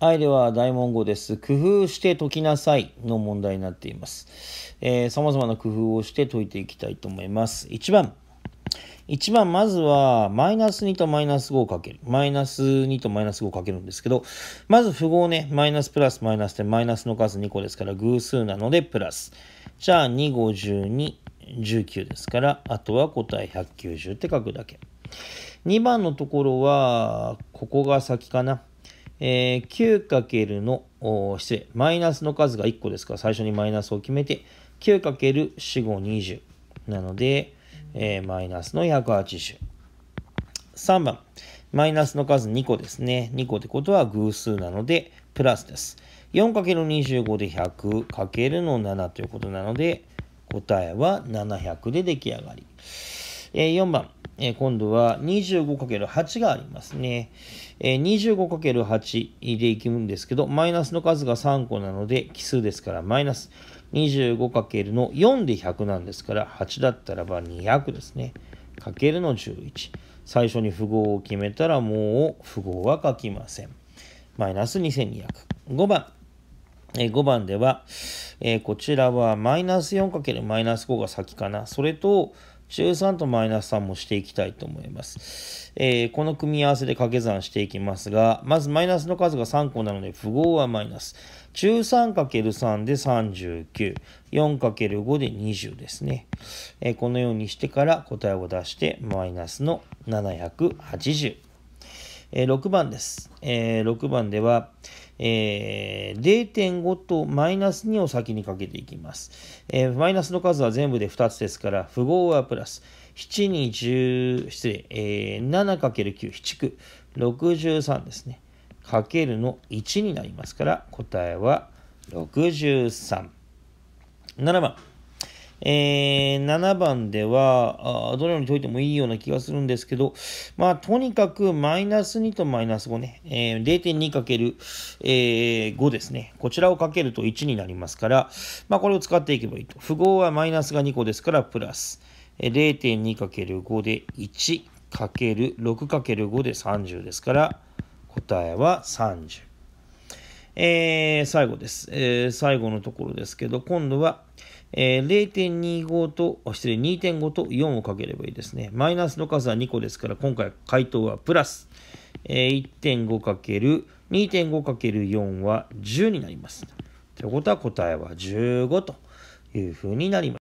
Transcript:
はい、では、大文語です。工夫して解きなさいの問題になっています。えまざまな工夫をして解いていきたいと思います。1番。1番、まずは、マイナス2とマイナス5をかける。マイナス2とマイナス5をかけるんですけど、まず符号ね、マイナスプラスマイナスでマイナスの数2個ですから、偶数なのでプラス。じゃあ、2、52、19ですから、あとは答え190って書くだけ。2番のところは、ここが先かな。えー、9× の、失礼、マイナスの数が1個ですから、最初にマイナスを決めて、9×4、5、20。なので、えー、マイナスの180。3番、マイナスの数2個ですね。2個ってことは偶数なので、プラスです。4×25 で 100× の7ということなので、答えは700で出来上がり。えー、4番、え今度は 25×8 がありますね。え 25×8 でいくんですけど、マイナスの数が3個なので奇数ですからマイナス。25× の4で100なんですから、8だったらば200ですね。かけるの11。最初に符号を決めたらもう符号は書きません。マイナス2200。5番。え5番では、えこちらはマイナス 4× マイナス5が先かな。それと、中3とマイナス3もしていきたいと思います。えー、この組み合わせで掛け算していきますが、まずマイナスの数が3個なので、符号はマイナス。中 3×3 で39。4×5 で20ですね、えー、このようにしてから答えを出して、マイナスの780。6番です。6番では、えー、0.5とマイナス2を先にかけていきます、えー、マイナスの数は全部で2つですから、符号はプラス。7に10、失礼、えー、7×9、7区、63ですね。かけるの1になりますから、答えは63。7番。えー、7番ではあ、どのように解いてもいいような気がするんですけど、まあ、とにかくマイナス2とマイナス5ね、えー、0.2×5、えー、ですね。こちらをかけると1になりますから、まあ、これを使っていけばいいと。符号はマイナスが2個ですから、プラス。0.2×5 で 1×6×5 で30ですから、答えは30。えー、最後です、えー。最後のところですけど、今度は、えー、0.25と、失礼、2.5と4をかければいいですね。マイナスの数は2個ですから、今回回答はプラス、えー、1.5×2.5×4 は10になります。ということは答えは15というふうになります。